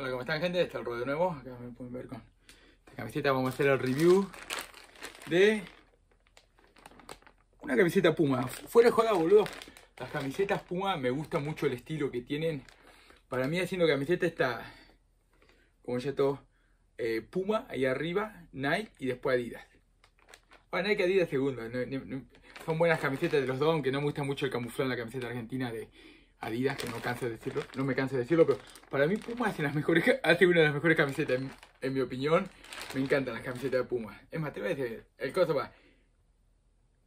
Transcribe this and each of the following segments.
Hola, ¿cómo están gente? Está el ruedo nuevo. Acá me pueden ver con esta camiseta. Vamos a hacer el review de una camiseta Puma. Fuera de joda, boludo. Las camisetas Puma me gusta mucho el estilo que tienen. Para mí haciendo camiseta está, como ya todo, eh, Puma ahí arriba, Nike y después Adidas. Bueno, Nike Adidas segundo. Son buenas camisetas de los dos, aunque no me gusta mucho el camuflado en la camiseta argentina de Adidas, que no canso decirlo, no me canso de decirlo, pero para mí Puma hace, las una de las mejores camisetas, en, mi opinión. Me encantan las camisetas de Puma. Es más, te voy a decir, el costo va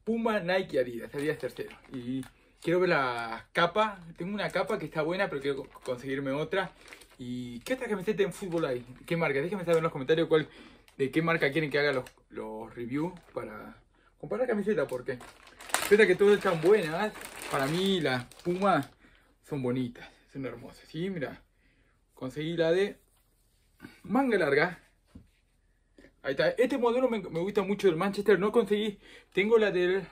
Puma, Nike, Adidas, Adidas tercero. Y quiero ver la capa, tengo una capa que está buena, pero quiero conseguirme otra. ¿Y qué otra camiseta en fútbol hay? ¿Qué marca? Déjenme saber en los comentarios cuál, de qué marca quieren que haga los, reviews para comprar la camiseta porque pese que todas están buenas, para mí La Puma son bonitas, son hermosas. Sí, mira. Conseguí la de manga larga. Ahí está. Este modelo me, gusta mucho del Manchester. No conseguí. Tengo la del...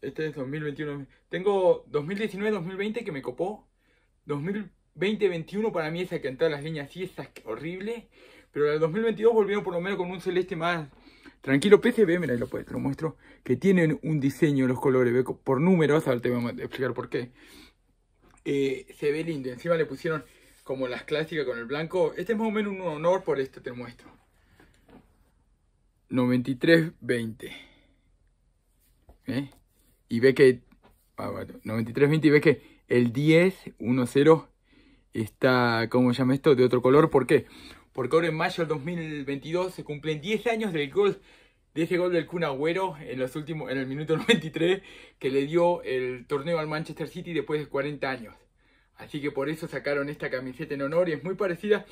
Este es 2021. Tengo 2019-2020 que me copó. 2020-21 para mí esa que entra las líneas y esa horrible. Pero el 2022 volvieron por lo menos con un celeste más tranquilo. PCB, mira, ahí lo, muestro. Que tienen un diseño, los colores, por números. ver te voy a explicar por qué. Eh, se ve lindo. Encima le pusieron como las clásicas con el blanco. Este es más o menos un honor por esto, te muestro. 93.20. 20 ¿Eh? Y ve que... 93.20 y ve que el 10, 1.0 está, ¿cómo se llama esto? De otro color. ¿Por qué? Porque ahora en mayo del 2022 se cumplen 10 años del Gold de gol del Kun Agüero en, los últimos, en el minuto 93 que le dio el torneo al Manchester City después de 40 años. Así que por eso sacaron esta camiseta en honor y es muy parecida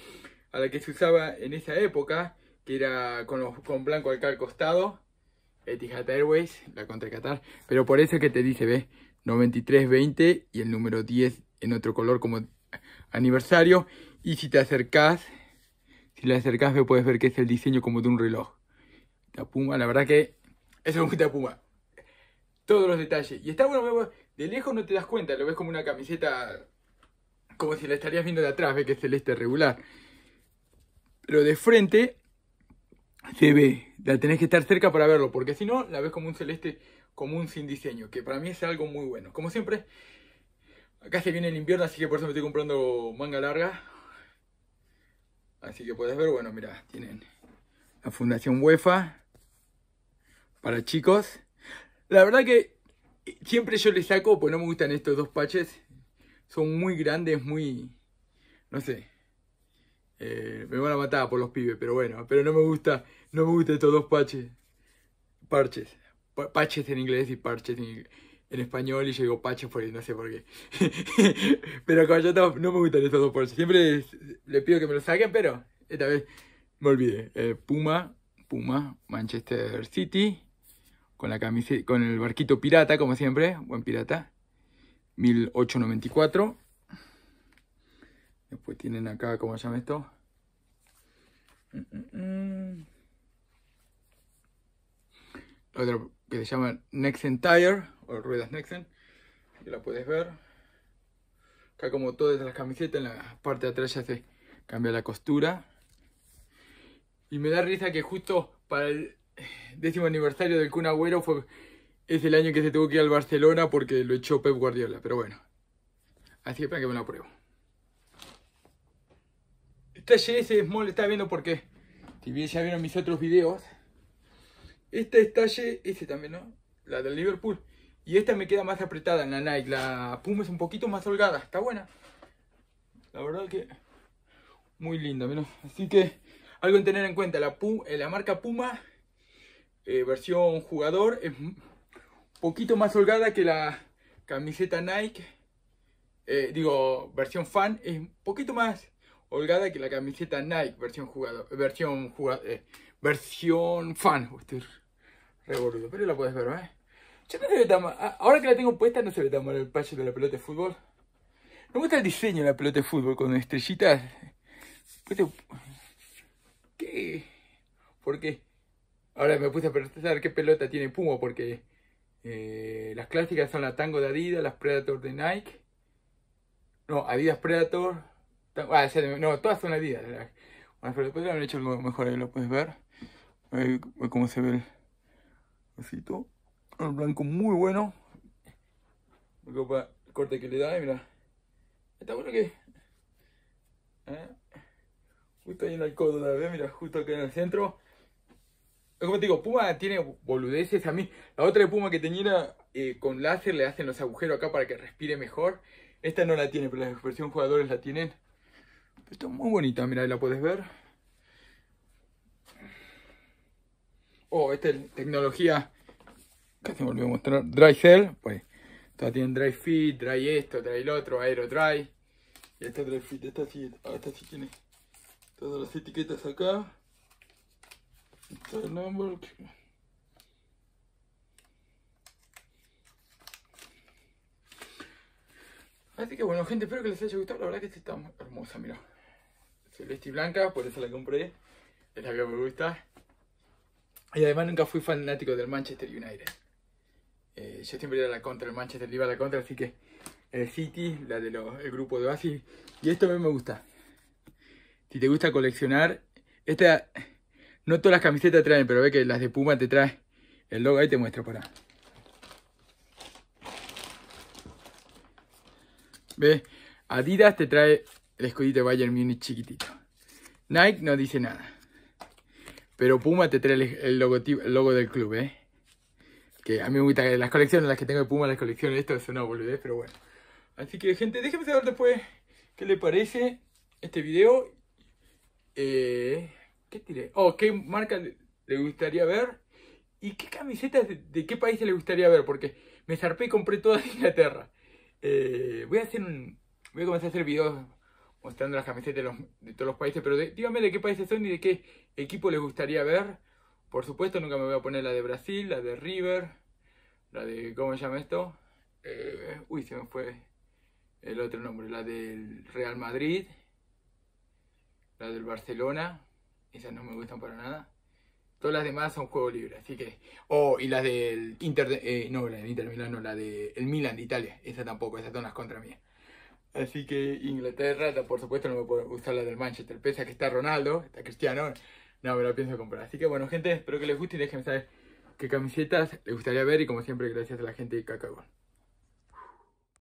a la que se usaba en esa época, que era con, blanco acá al costado, Etihad Airways, la contra Qatar. Pero por eso que te dice, ¿ves? 93-20 y el número 10 en otro color como aniversario. Y si te acercás, si la acercás, puedes ver que es el diseño como de un reloj la Puma, la verdad que es un muy Puma. Todos los detalles. Y está bueno, de lejos no te das cuenta, lo ves como una camiseta, como si la estarías viendo de atrás, ves que es celeste regular. Pero de frente se ve, la tenés que estar cerca para verlo, porque si no, la ves como un celeste común sin diseño, que para mí es algo muy bueno. Como siempre, acá se viene el invierno, así que por eso me estoy comprando manga larga. Así que puedes ver, bueno, mira, tienen la Fundación UEFA, para chicos. La verdad que siempre yo les saco, pues no me gustan estos dos patches. Son muy grandes, muy... No sé. Eh, me van a matar por los pibes, pero bueno. Pero no me gusta, no me gustan estos dos patches. Parches. parches en inglés y parches en, español. Y yo digo patches por no sé por qué. pero como yo no, me gustan estos dos parches. Siempre les, pido que me los saquen, pero esta vez me olvidé. Eh, Puma, Puma, Manchester City con, la camiseta, con el barquito pirata, como siempre, buen pirata, 1894. Después tienen acá, ¿cómo se llama esto? Mm, mm, mm. Otro que se llama Nexen Tire, o ruedas Nexen, Ya la puedes ver. Acá como todas las camisetas, en la parte de atrás ya se cambia la costura. Y me da risa que justo para el décimo aniversario del Kun Agüero fue, es el año que se tuvo que ir al Barcelona porque lo echó Pep Guardiola, pero bueno. Así que para que me lo pruebo. Esta es Small está viendo porque, si bien ya vieron mis otros videos, Este estalle ese también, ¿no? La del Liverpool. Y esta me queda más apretada en la Nike. La Puma es un poquito más holgada. Está buena. La verdad que muy linda, Así que algo en tener en cuenta. La, Puma, eh, la marca Puma eh, versión jugador es un poquito más holgada que la camiseta Nike. Eh, digo, versión fan es un poquito más holgada que la camiseta Nike, versión jugador, eh, versión jugador, versión fan. pero la puedes ver, ¿eh? Ah, ahora que la tengo puesta no se ve tan mal el patch de la pelota de fútbol. Me gusta el diseño de la pelota de fútbol con estrellitas. ¿Qué? ¿Por qué? Ahora me puse a pensar qué pelota tiene pumo porque eh, las clásicas son la Tango de Adidas, las Predator de Nike. No, Adidas Predator. Ah, no, todas son Adidas. Bueno, pero después lo han hecho algo mejor, ahí lo puedes ver. Ahí, cómo se ve el osito. El blanco muy bueno. Me copa el corte que le da, mira. Está bueno que. ¿eh? Justo ahí en el codo, la mira, justo acá en el centro como te digo, Puma tiene boludeces. A mí, la otra de Puma que tenía eh, con láser, le hacen los agujeros acá para que respire mejor. Esta no la tiene, pero la versión jugadores la tienen. Está muy bonita, mira, la puedes ver. Oh, esta es tecnología que se me olvidó mostrar. Dry Cell, pues. Esta tienen Dry Fit, Dry esto, Dry el otro, Aero Dry. Y esta Dry Fit, esta sí, esta sí tiene todas las etiquetas acá así que bueno gente espero que les haya gustado la verdad que esta está hermosa mira celeste y blanca por eso la compré es la que me gusta y además nunca fui fanático del Manchester United eh, yo siempre era la contra el Manchester iba a la contra así que el City la de los grupo de Oasis y esto a mí me gusta si te gusta coleccionar esta no todas las camisetas traen, pero ve que las de Puma te trae el logo. Ahí te muestro, para. Ve, Adidas te trae el escudito de Bayern Munich chiquitito. Nike no dice nada. Pero Puma te trae el, logo del club, ¿eh? Que a mí me gusta las colecciones, las que tengo de Puma, las colecciones, esto es una pero bueno. Así que, gente, déjenme saber después qué le parece este video. Eh... Oh, ¿Qué marca le gustaría ver? ¿Y qué camisetas de, qué país le gustaría ver? Porque me zarpé y compré toda Inglaterra. Eh, voy a hacer un. Voy a comenzar a hacer videos mostrando las camisetas de, todos los países, pero díganme de qué países son y de qué equipo les gustaría ver. Por supuesto, nunca me voy a poner la de Brasil, la de River, la de. ¿Cómo se llama esto? Eh, uy, se me fue el otro nombre, la del Real Madrid, la del Barcelona. Esas no me gustan para nada. Todas las demás son juego libre, así que... Oh, y las del Inter... Eh, no, la del Inter Milán no, la del de Milan de Italia. Esa tampoco, esas son las contra mía. Así que Inglaterra, por supuesto, no me puedo usar la del Manchester. Pese a que está Ronaldo, está Cristiano, no me la pienso comprar. Así que bueno, gente, espero que les guste y déjenme saber qué camisetas les gustaría ver. Y como siempre, gracias a la gente de Cacagón.